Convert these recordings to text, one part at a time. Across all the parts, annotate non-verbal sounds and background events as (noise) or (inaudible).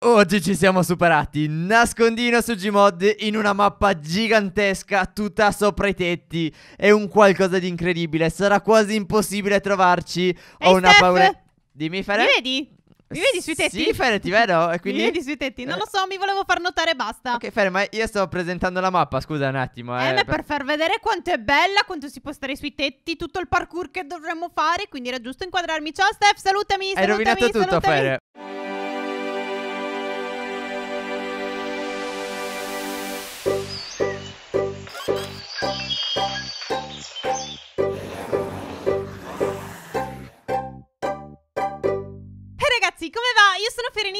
Oggi ci siamo superati, nascondino su Gmod in una mappa gigantesca tutta sopra i tetti, è un qualcosa di incredibile, sarà quasi impossibile trovarci, Ehi, ho una Steph, paura... Dimmi Fere? Mi vedi? Mi vedi sui tetti? Sì Fere ti vedo e quindi... Mi vedi sui tetti, non eh. lo so, mi volevo far notare e basta Ok Fere ma io sto presentando la mappa, scusa un attimo Eh, eh per far vedere quanto è bella, quanto si può stare sui tetti, tutto il parkour che dovremmo fare, quindi era giusto inquadrarmi Ciao Steph, salutami, salutami Hai rovinato salutami. tutto Fere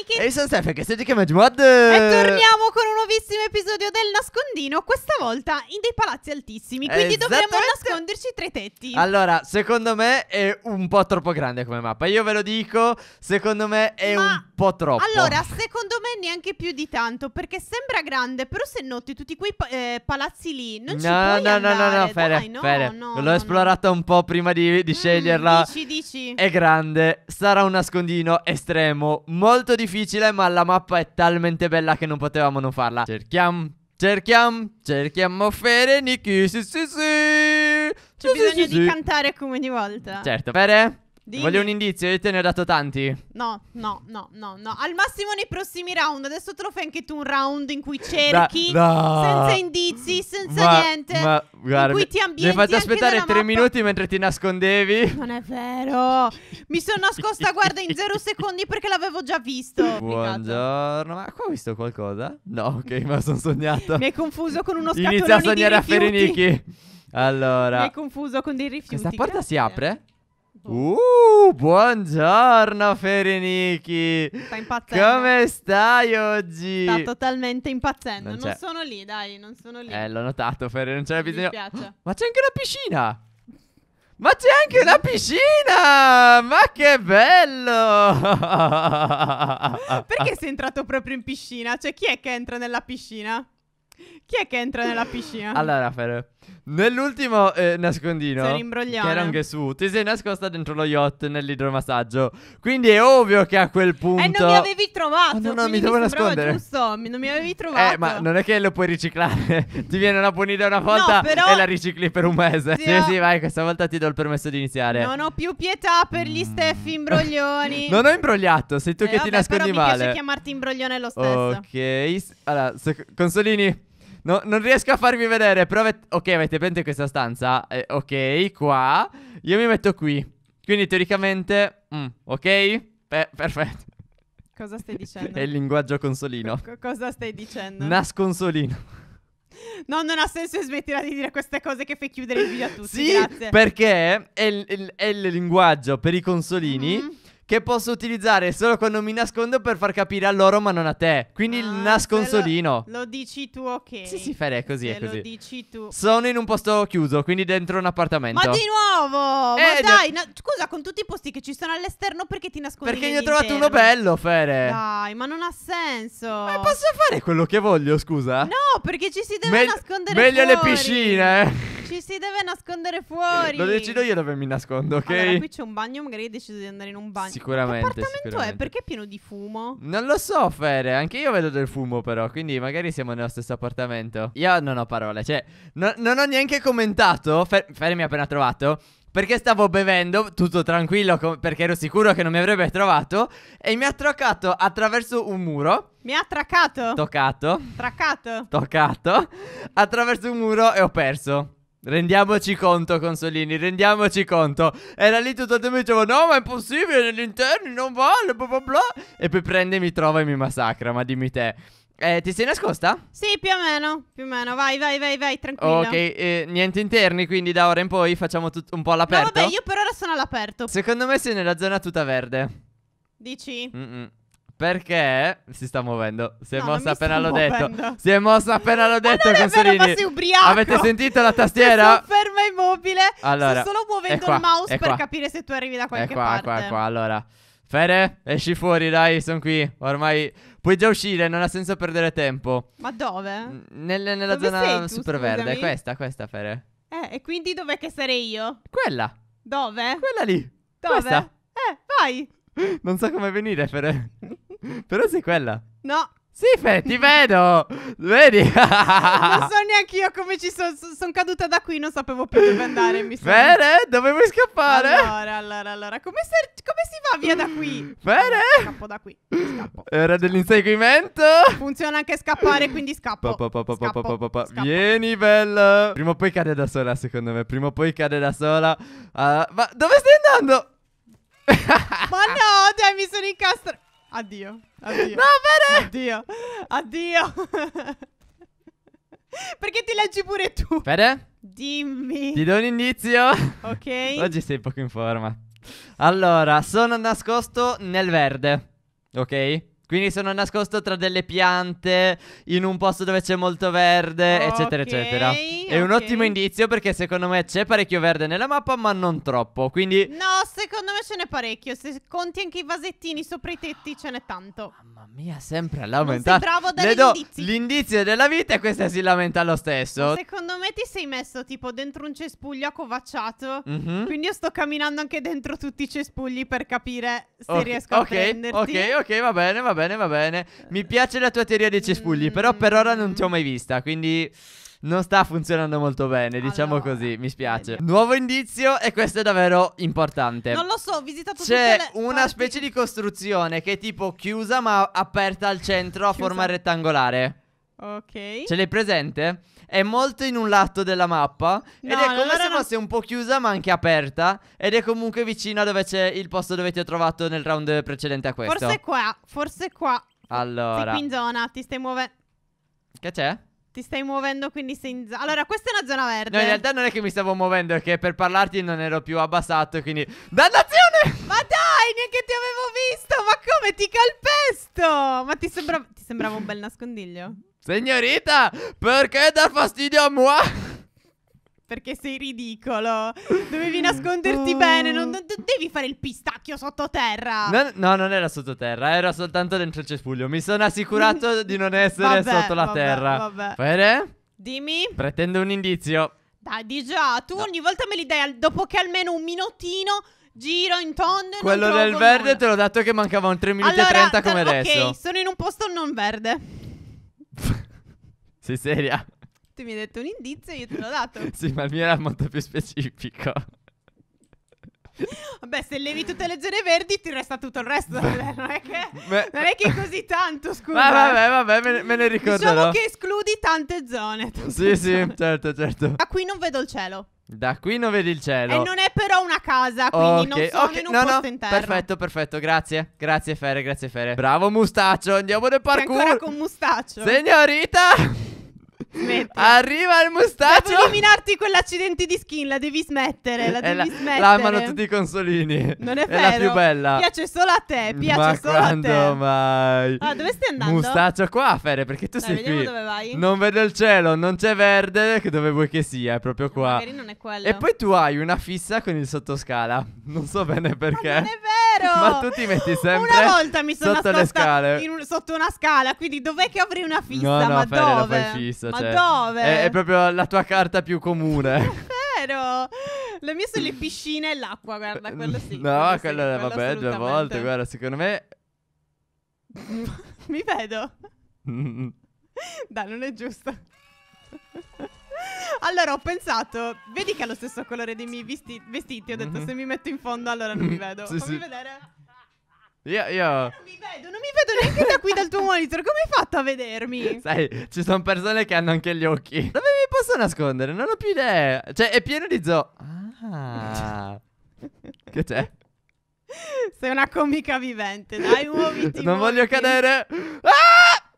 Mickey. Io sono Steph, che siete chiamati Mod. E eh, torniamo con un nuovissimo episodio del nascondino, questa volta in dei palazzi altissimi, quindi dovremmo nasconderci tra i tetti. Allora, secondo me è un po' troppo grande come mappa, io ve lo dico, secondo me è Ma, un po' troppo. Allora, secondo me neanche più di tanto, perché sembra grande, però se noti tutti quei pa eh, palazzi lì, non no, ci puoi no, andare. No, no, no, Fere, Dai, no, Fere. no l'ho esplorata no. un po' prima di, di mm, sceglierla. Dici, dici. È grande, sarà un nascondino estremo, molto difficile difficile, ma la mappa è talmente bella che non potevamo non farla. Cerchiamo, cerchiamo, cerchiamo Fereniki, sì sì sì. C'è sì, bisogno sì, di sì. cantare come di volta. Certo, Fere. Dimmi. Voglio un indizio, io te ne ho dato tanti. No, no, no, no, no. Al massimo nei prossimi round. Adesso te lo fai anche tu un round in cui cerchi, no. da. senza indizi, senza ma, niente. Ma guarda, in cui ti ambienti. Mi hai fatto aspettare tre minuti mentre ti nascondevi. Non è vero. Mi sono nascosta, guarda, in zero secondi perché l'avevo già visto. Buongiorno. Ma qua ho visto qualcosa? No, ok, ma sono sognato. mi hai confuso con uno scatolone Inizia a sognare a Ferenichi. Allora. Mi hai confuso con dei rifiuti. Questa porta si apre? Boh. Uh, buongiorno Ferenichi. Sta impazzendo. Come stai oggi? Sta totalmente impazzendo. Non, non sono lì, dai, non sono lì. Eh, l'ho notato, Feri, non c'era bisogno. Oh, ma c'è anche una piscina. Ma c'è anche una piscina! Ma che bello! Perché sei entrato proprio in piscina? Cioè, chi è che entra nella piscina? Chi è che entra nella piscina? Allora, Fer, nell'ultimo eh, nascondino, Se che era anche su, ti sei nascosta dentro lo yacht nell'idromassaggio. Quindi è ovvio che a quel punto. Eh, non mi avevi trovato. Ah, no, no, mi devo nascondere. Giusto, mi- non mi avevi eh, trovato. Eh, ma non è che lo puoi riciclare. (laughs) ti viene una punita una volta però- e la ricicli per un mese. (laughs) Sì, Sì, vai, questa volta ti do il permesso di iniziare. Non ho più pietà per gli mm. Steffi imbroglioni. (laughs) Non ho imbrogliato, sei tu Eh, che vabbè, ti nascondi però male. Mi piace chiamarti imbroglione lo stesso. Ok, allora, sec- Consolini, No, non riesco a farvi vedere, però... Avete... Ok, avete presente questa stanza? Eh, ok, qua. Io mi metto qui. Quindi teoricamente... Mm, ok? Pe perfetto. Cosa stai (laughs) dicendo? È il linguaggio consolino. C cosa stai dicendo? Nasconsolino. (laughs) No, non ha senso smettere di dire queste cose che fai chiudere il video a tutti. Sì, grazie. perché è il, il, è il linguaggio per i consolini. Mm -hmm che posso utilizzare solo quando mi nascondo per far capire a loro ma non a te. Quindi ah, il nasconsolino. Lo, lo, dici tu, ok. Sì, sì, Fede, è così, se è così. lo dici tu. Sono in un posto chiuso, quindi dentro un appartamento. Ma di nuovo! Eh, ma dai, no, scusa, con tutti i posti che ci sono all'esterno perché ti nascondi Perché ne ho trovato uno bello, Fede. Dai, ma non ha senso. Ma posso fare quello che voglio, scusa? No, perché ci si deve Me nascondere Meglio fuori. le piscine, eh. Ci si deve nascondere fuori. Lo decido io dove mi nascondo, ok? Allora, qui c'è un bagno, magari hai deciso di andare in un bagno. Sicuramente. Che appartamento sicuramente. è? Perché è pieno di fumo? Non lo so, Fere. Anche io vedo del fumo, però. Quindi magari siamo nello stesso appartamento. Io non ho parole. Cioè, no, non ho neanche commentato. Fer Fere mi ha appena trovato. Perché stavo bevendo, tutto tranquillo, perché ero sicuro che non mi avrebbe trovato. E mi ha traccato attraverso un muro. Mi ha traccato? Toccato. Traccato. Toccato. Attraverso un muro e ho perso. Rendiamoci conto, Consolini, rendiamoci conto. Era lì tutto il tempo e dicevo, no, ma è impossibile, negli interni non vale, bla bla bla. E poi prende, mi trova e mi massacra, ma dimmi te. Eh, ti sei nascosta? Sì, più o meno, più o meno. Vai, vai, vai, vai, tranquillo. Ok, eh, niente interni, quindi da ora in poi facciamo tutto un po' all'aperto. No, vabbè, io per ora sono all'aperto. Secondo me sei nella zona tutta verde. Dici? Mm -mm. Perché si sta muovendo. Si è no, mossa appena l'ho muovendo. detto. Si è mossa appena l'ho detto. Allora, Consolini. Vero, ma sei ubriaco. Avete sentito la tastiera? Cioè, sono ferma immobile. Allora, sto solo muovendo qua, il mouse per capire se tu arrivi da qualche è qua, parte. Qua, qua, qua. Allora, Fere, esci fuori, dai, sono qui. Ormai puoi già uscire, non ha senso perdere tempo. Ma dove? Nelle, nella dove zona tu, super scusami? verde. Questa, questa, Fere. Eh, e quindi dov'è che sarei io? Quella. Dove? Quella lì. Dove? Questa. Eh, vai. Non so come venire, Fere. Però sei quella. No. Sì, Fe, ti vedo. Vedi? non so neanche io come ci sono. sono caduta da qui, non sapevo più dove andare. Mi sono... Fere, dove vuoi scappare? Allora, allora, allora. Come, se, come si va via da qui? Fere? Scappo da qui. Scappo. Era dell'inseguimento. Funziona anche scappare, quindi scappo. Pa, pa, pa, scappo. scappo. Vieni, bella. Prima o poi cade da sola, secondo me. Prima o poi cade da sola. Uh, ma dove stai andando? ma no, dai, mi sono incastrato. Addio. Addio. No, vero? Addio. Addio. (laughs) Perché ti leggi pure tu? Fede? Dimmi. Ti do un indizio? Ok. (laughs) Oggi sei poco in forma. Allora, sono nascosto nel verde. Ok? Quindi sono nascosto tra delle piante, in un posto dove c'è molto verde, okay, eccetera, eccetera. È okay. un ottimo indizio perché secondo me c'è parecchio verde nella mappa, ma non troppo. Quindi... No, secondo me ce n'è parecchio. Se conti anche i vasettini sopra i tetti, ce n'è tanto. Mamma mia, sempre all'aumentare. bravo a indizi. L'indizio della vita e questa si lamenta lo stesso. Secondo me ti sei messo tipo dentro un cespuglio accovacciato. Mm -hmm. Quindi io sto camminando anche dentro tutti i cespugli per capire se okay, riesco a prenderti. Ok, ok, va bene, va bene bene, va bene. Mi piace la tua teoria dei cespugli, mm. però per ora non ti ho mai vista, quindi non sta funzionando molto bene, diciamo allora, diciamo così, mi spiace. Nuovo indizio e questo è davvero importante. Non lo so, ho visitato C'è una parti. specie di costruzione che è tipo chiusa ma aperta al centro chiusa. a forma rettangolare. Ok. Ce l'hai presente? È molto in un lato della mappa. No, ed è come allora se fosse non... un po' chiusa ma anche aperta. Ed è comunque vicino a dove c'è il posto dove ti ho trovato nel round precedente a questo. Forse qua, forse qua. Allora. Sei qui in zona, ti stai muovendo. Che c'è? Ti stai muovendo quindi sei in zona. Allora, questa è una zona verde. No, in realtà non è che mi stavo muovendo, è che per parlarti non ero più abbassato, quindi. Dannazione! Ma dai, neanche ti avevo visto! Ma come ti calpesto? Ma ti, sembra... ti sembrava un bel nascondiglio? Signorita, perché dà fastidio a moi? Perché sei ridicolo. Dovevi nasconderti oh. bene. Non, non, devi fare il pistacchio sottoterra. No, no, non era sottoterra. Era soltanto dentro il cespuglio. Mi sono assicurato di non essere vabbè, sotto la vabbè, terra. Vabbè. Bene? Dimmi. Pretendo un indizio. Dai, di già. Tu no. ogni volta me li dai al, dopo che almeno un minutino. Giro in tondo. Quello del verde nulla. te l'ho dato che mancavano 3 minuti allora, e 30 come da, adesso. Ok, sono in un posto non verde. Sei seria? Tu mi hai detto un indizio e io te l'ho dato. (laughs) sì, ma il mio era molto più specifico. (laughs) Vabbè, se levi tutte le zone verdi ti resta tutto il resto. (laughs) non, è che, Beh. non è che così tanto, scusa. Ah, vabbè, vabbè, me ne, me ne diciamo ricorderò. Diciamo che escludi tante zone. Tante sì, zone. sì, certo, certo. Da qui non vedo il cielo. Da qui non vedi il cielo. E non è però una casa, quindi okay, non sono okay. in un no, posto no, in terra. Perfetto, perfetto, grazie. Grazie Fere, grazie Fere. Bravo Mustaccio, andiamo nel parkour. E ancora con Mustaccio. Signorita! Smetti. Arriva il mustaccio. Devo eliminarti quell'accidente di skin, la devi smettere, la eh, devi la, smettere. L'amano tutti i consolini. Non è, è vero. È la più bella. Piace solo a te, piace Ma solo a te. mai? Ah, dove stai andando? Mustaccio qua, Fere, perché tu Dai, sei qui. dove vai. Non vedo il cielo, non c'è verde, che dove vuoi che sia, è proprio qua. Magari non è quello. E poi tu hai una fissa con il sottoscala. Non so bene perché. Ma non è vero. (laughs) Ma tu ti metti sempre Una volta mi sono sotto le scale. Un, sotto una scala, quindi dov'è che avrei una fissa? No, no, ma Fere, dove? la fai fissa, cioè, dove? È, è, proprio la tua carta più comune. È (laughs) vero. Le mie sono le piscine e l'acqua, guarda, quello sì. No, quello, sì, quello vabbè, quello due volte, guarda, secondo me... Mi vedo. (laughs) Dai, non è giusto. Allora ho pensato, vedi che ha lo stesso colore dei miei vesti- vestiti, ho detto mm-hmm. se mi metto in fondo allora non mi vedo. sì, Fammi sì. vedere. Io, io... Non mi vedo, non mi vedo neanche da qui dal tuo monitor. Come hai fatto a vedermi? (laughs) Sai, ci sono persone che hanno anche gli occhi. Dove mi posso nascondere? Non ho più idea. Cioè, è pieno di zoo. Ah. (laughs) che c'è? Sei una comica vivente, dai, muoviti. non muoviti. voglio cadere. Ah!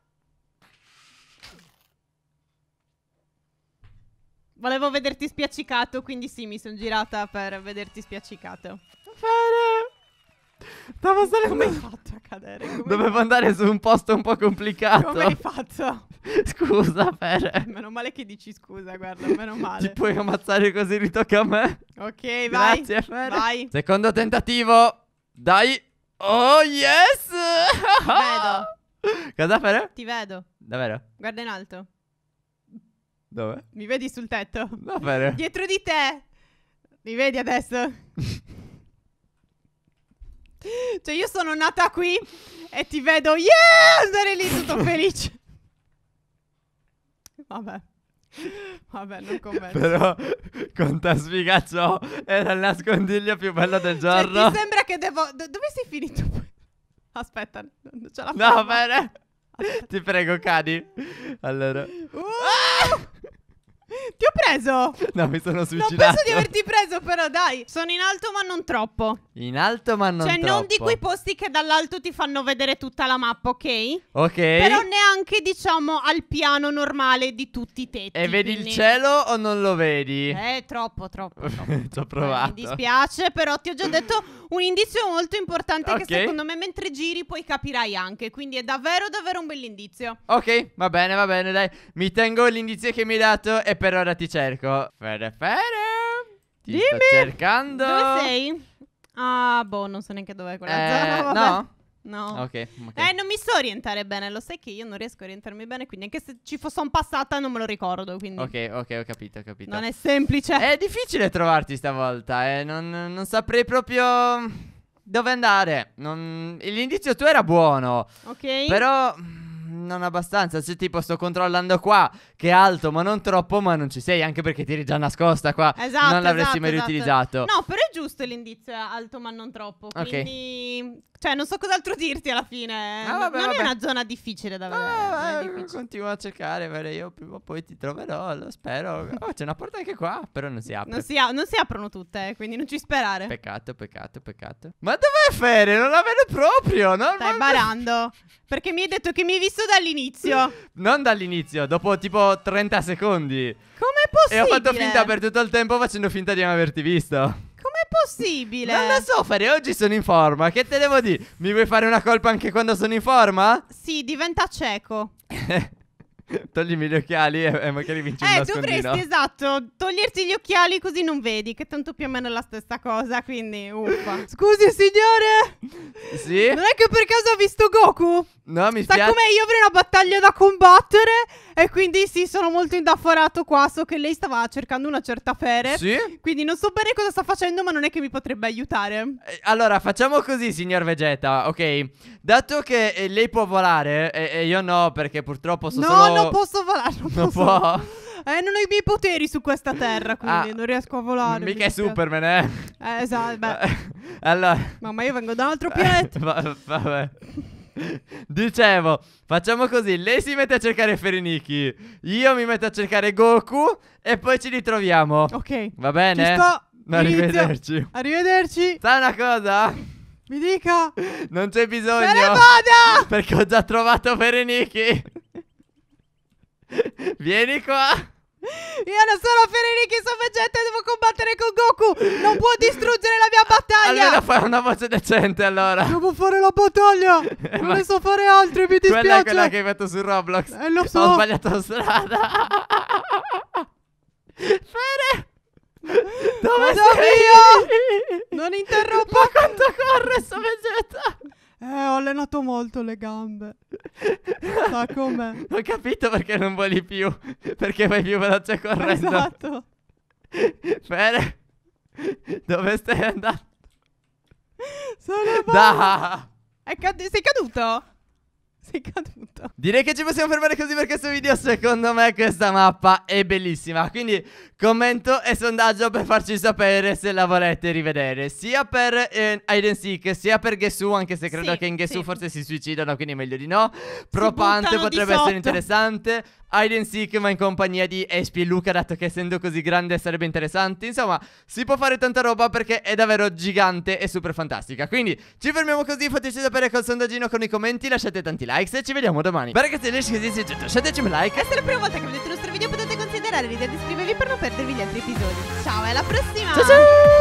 Volevo vederti spiaccicato, quindi sì, mi sono girata per vederti spiaccicato. Stavo solo Come hai fatto a cadere? Come Dovevo andare su un posto un po' complicato. Come hai fatto? (laughs) Scusa, Fere. Meno male che dici scusa, guarda, (laughs) meno male. Ti puoi ammazzare così, ritocca a me. Ok, vai. Grazie, Fere. Vai. Secondo tentativo. Dai. Oh, yes! Ti vedo. (laughs) Cosa, Fere? Ti vedo. Davvero? Guarda in alto. Dove? Mi vedi sul tetto? No, Fere. Dietro di te. Mi vedi adesso? Cioè io sono nata qui e ti vedo, yeah, andare lì tutto (laughs) felice. Vabbè. Vabbè, non commento. Però con Tasfiga ciò era il nascondiglio più bello del giorno. Cioè, ti sembra che devo... Do- dove sei finito? Aspetta, non ce la faccio. No, bene. Ti prego, cadi. Allora. Uh! Ah! Ti ho preso! No, mi sono suicidato. Non penso di averti preso, però dai. Sono in alto, ma non troppo. In alto, ma non cioè, troppo. Cioè, non di quei posti che dall'alto ti fanno vedere tutta la mappa, ok? Ok. Però neanche, diciamo, al piano normale di tutti i tetti. E vedi quindi... il cielo o non lo vedi? Eh, troppo, troppo. (laughs) Ci ho provato. Eh, mi dispiace, però ti ho già detto un indizio molto importante okay. che secondo me mentre giri poi capirai anche. Quindi è davvero, davvero un bell'indizio. Ok, va bene, va bene, dai. Mi tengo l'indizio che mi hai dato e per ora ti cerco. Fere, fere. Ti Dimmi. sto cercando. Dove sei? Ah, boh, non so neanche dove è quella eh, zona. (laughs) No. No. Okay, ok. Eh, non mi so orientare bene, lo sai che io non riesco a orientarmi bene, quindi anche se ci fosse un passata non me lo ricordo, quindi... Ok, ok, ho capito, ho capito. Non è semplice. È difficile trovarti stavolta, eh, non, non saprei proprio dove andare. Non... L'indizio tuo era buono. Ok. Però non abbastanza. Se tipo sto controllando qua, che è alto, ma non troppo, ma non ci sei, anche perché tiri già nascosta qua. Esatto. Non l'avresti esatto, mai esatto. riutilizzato. No, però è giusto l'indizio è alto, ma non troppo. Quindi. Okay. Cioè, non so cos'altro dirti alla fine. Ah, vabbè, non vabbè. è una zona difficile da ah, vedere. Ah, Continua a cercare, perché io prima o poi ti troverò, lo spero. (laughs) Oh, c'è una porta anche qua, però non si apre. Non si, a- non si aprono tutte, eh, quindi non ci sperare. Peccato, peccato, peccato. Ma dov'è Fere? Non la vedo proprio. No? Stai barando. Perché mi hai detto che mi hai visto da dall'inizio. Non dall'inizio, dopo tipo 30 secondi. Com'è possibile? E ho fatto finta per tutto il tempo facendo finta di non averti visto. Com'è possibile? Non lo so fare, oggi sono in forma. Che te devo dire? Mi vuoi fare una colpa anche quando sono in forma? Sì, diventa cieco. (laughs) Toglimi gli occhiali e, e magari vinci eh, un nascondino. Eh, dovresti, esatto, toglierti gli occhiali così non vedi, che tanto più o meno è la stessa cosa, quindi uffa. Scusi signore! Sì? Non è che per caso ha visto Goku? No, mi spiace. Sa come io avrei una battaglia da combattere e quindi sì, sono molto indafforato qua, so che lei stava cercando una certa fere. Sì? Quindi non so bene cosa sta facendo, ma non è che mi potrebbe aiutare. Eh, allora, facciamo così, signor Vegeta, ok? Dato che eh, lei può volare e io no, perché purtroppo so no, solo... No, non posso volare. Non, non posso. può. Eh, non ho i miei poteri su questa terra, quindi ah, non riesco a volare. Mica è Superman, eh? Eh, esatto, beh. (laughs) allora... Mamma, io vengo da un altro pianeta. (laughs) vabbè. Dicevo, facciamo così, lei si mette a cercare Fereniki, io mi metto a cercare Goku e poi ci ritroviamo. Ok. Va bene? Ci sto. Arrivederci. Arrivederci. Sai una cosa? Mi dica. Non c'è bisogno. Me ne vada! Perché ho già trovato Fereniki. (laughs) Vieni qua. Io non sono Vegeta e devo combattere con Goku. Non può distruggere la mia battaglia. Almeno fai una voce decente allora. Devo fare la battaglia. (laughs) Non Ma... ne so fare altre, mi dispiace. Quella è quella che hai fatto su Roblox. Eh, lo so. Ho sbagliato la strada. (laughs) Fere. Dove Vado sei? Via! Non interrompo. Ma quanto corre sto Vegeta? Eh, ho allenato molto le gambe. (laughs) Ma come? Ho capito perché non voli più. Perché vai più veloce correndo. Esatto. Bene. Dove stai andando? Sono da! È cad- sei caduto? sei caduto. Direi che ci possiamo fermare così per questo video. Secondo me questa mappa è bellissima. Quindi commento e sondaggio per farci sapere se la volete rivedere. Sia per eh, Hide Seek, sia per Gesù, anche se credo sì, che in Gesù sì. forse si suicidano, quindi meglio di no. Propante potrebbe essere interessante hide and seek ma in compagnia di Espi e Luca dato che essendo così grande sarebbe interessante Insomma si può fare tanta roba perché è davvero gigante e super fantastica Quindi ci fermiamo così fateci sapere col sondaggino con i commenti Lasciate tanti likes e ci vediamo domani Ma ragazzi adesso così si è tutto lasciateci un like Se è la prima volta che vedete il nostro video potete considerare l'idea di iscrivervi per non perdervi gli altri episodi Ciao e alla prossima Ciao ciao